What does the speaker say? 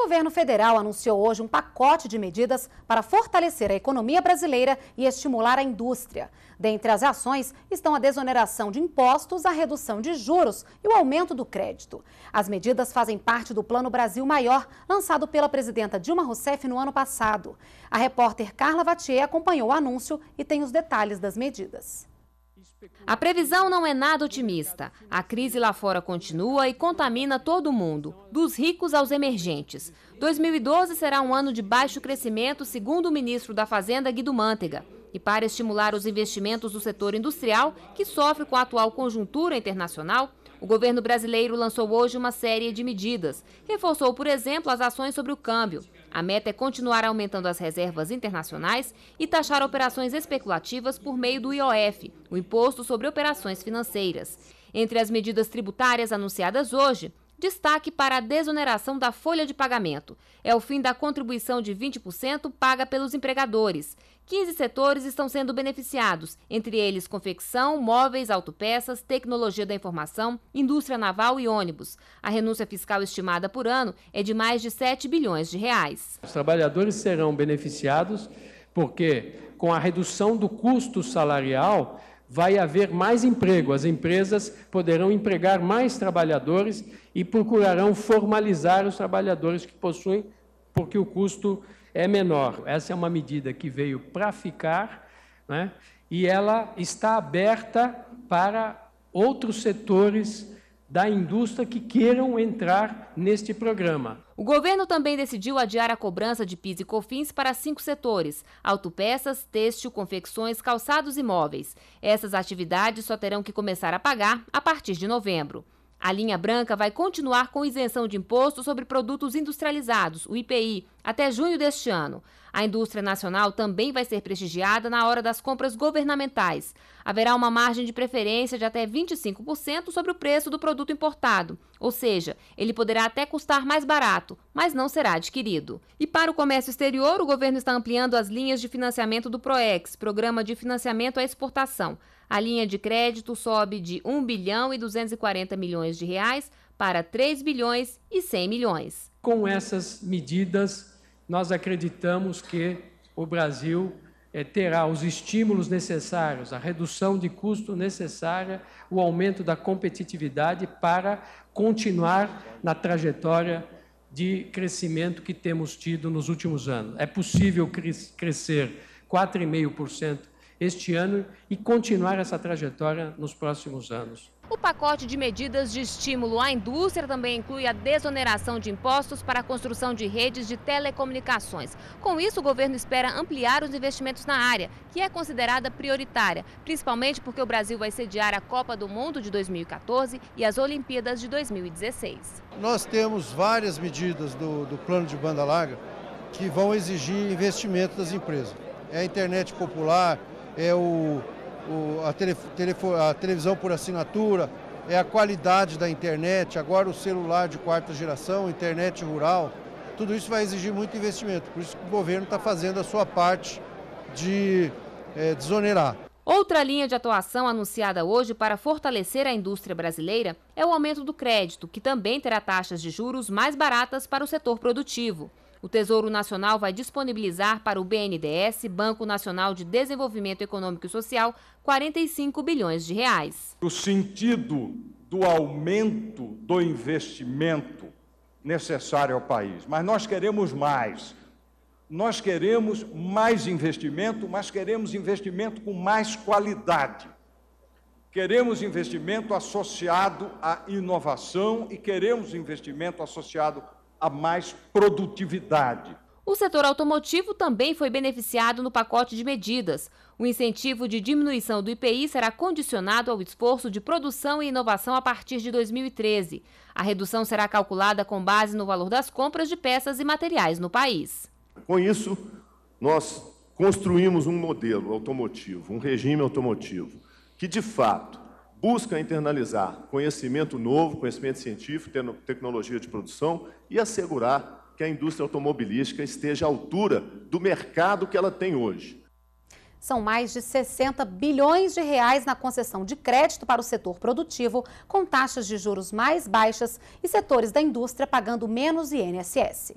O governo federal anunciou hoje um pacote de medidas para fortalecer a economia brasileira e estimular a indústria. Dentre as ações estão a desoneração de impostos, a redução de juros e o aumento do crédito. As medidas fazem parte do Plano Brasil Maior, lançado pela presidenta Dilma Rousseff no ano passado. A repórter Carla Vatier acompanhou o anúncio e tem os detalhes das medidas. A previsão não é nada otimista. A crise lá fora continua e contamina todo mundo, dos ricos aos emergentes. 2012 será um ano de baixo crescimento, segundo o ministro da Fazenda, Guido Mantega. E para estimular os investimentos do setor industrial, que sofre com a atual conjuntura internacional, o governo brasileiro lançou hoje uma série de medidas. Reforçou, por exemplo, as ações sobre o câmbio. A meta é continuar aumentando as reservas internacionais e taxar operações especulativas por meio do IOF, o Imposto sobre Operações Financeiras. Entre as medidas tributárias anunciadas hoje destaque para a desoneração da folha de pagamento. É o fim da contribuição de 20% paga pelos empregadores. 15 setores estão sendo beneficiados, entre eles confecção, móveis, autopeças, tecnologia da informação, indústria naval e ônibus. A renúncia fiscal estimada por ano é de mais de 7 bilhões de reais. Os trabalhadores serão beneficiados porque com a redução do custo salarial, vai haver mais emprego, as empresas poderão empregar mais trabalhadores e procurarão formalizar os trabalhadores que possuem, porque o custo é menor. Essa é uma medida que veio para ficar né? e ela está aberta para outros setores da indústria que queiram entrar neste programa. O governo também decidiu adiar a cobrança de PIS e COFINS para cinco setores: autopeças, têxtil, confecções, calçados e móveis. Essas atividades só terão que começar a pagar a partir de novembro. A linha branca vai continuar com isenção de imposto sobre produtos industrializados, o IPI, até junho deste ano. A indústria nacional também vai ser prestigiada na hora das compras governamentais. Haverá uma margem de preferência de até 25% sobre o preço do produto importado. Ou seja, ele poderá até custar mais barato, mas não será adquirido. E para o comércio exterior, o governo está ampliando as linhas de financiamento do PROEX, Programa de Financiamento à Exportação. A linha de crédito sobe de 1 bilhão e 240 milhões de reais para 3 bilhões e 100 milhões. Com essas medidas, nós acreditamos que o Brasil é, terá os estímulos necessários, a redução de custo necessária, o aumento da competitividade para continuar na trajetória de crescimento que temos tido nos últimos anos. É possível crescer 4,5% este ano e continuar essa trajetória nos próximos anos. O pacote de medidas de estímulo à indústria também inclui a desoneração de impostos para a construção de redes de telecomunicações. Com isso, o governo espera ampliar os investimentos na área, que é considerada prioritária, principalmente porque o Brasil vai sediar a Copa do Mundo de 2014 e as Olimpíadas de 2016. Nós temos várias medidas do, do plano de banda larga que vão exigir investimento das empresas. É a internet popular, é o o, a, tele, a televisão por assinatura, é a qualidade da internet, agora o celular de quarta geração, internet rural, tudo isso vai exigir muito investimento. Por isso que o governo está fazendo a sua parte de é, desonerar. Outra linha de atuação anunciada hoje para fortalecer a indústria brasileira é o aumento do crédito, que também terá taxas de juros mais baratas para o setor produtivo. O Tesouro Nacional vai disponibilizar para o BNDES, Banco Nacional de Desenvolvimento Econômico e Social, 45 bilhões de reais. O sentido do aumento do investimento necessário ao país, mas nós queremos mais. Nós queremos mais investimento, mas queremos investimento com mais qualidade. Queremos investimento associado à inovação e queremos investimento associado a mais produtividade. O setor automotivo também foi beneficiado no pacote de medidas. O incentivo de diminuição do IPI será condicionado ao esforço de produção e inovação a partir de 2013. A redução será calculada com base no valor das compras de peças e materiais no país. Com isso, nós construímos um modelo automotivo, um regime automotivo, que de fato busca internalizar conhecimento novo, conhecimento científico, tecnologia de produção e assegurar que a indústria automobilística esteja à altura do mercado que ela tem hoje. São mais de 60 bilhões de reais na concessão de crédito para o setor produtivo, com taxas de juros mais baixas e setores da indústria pagando menos INSS.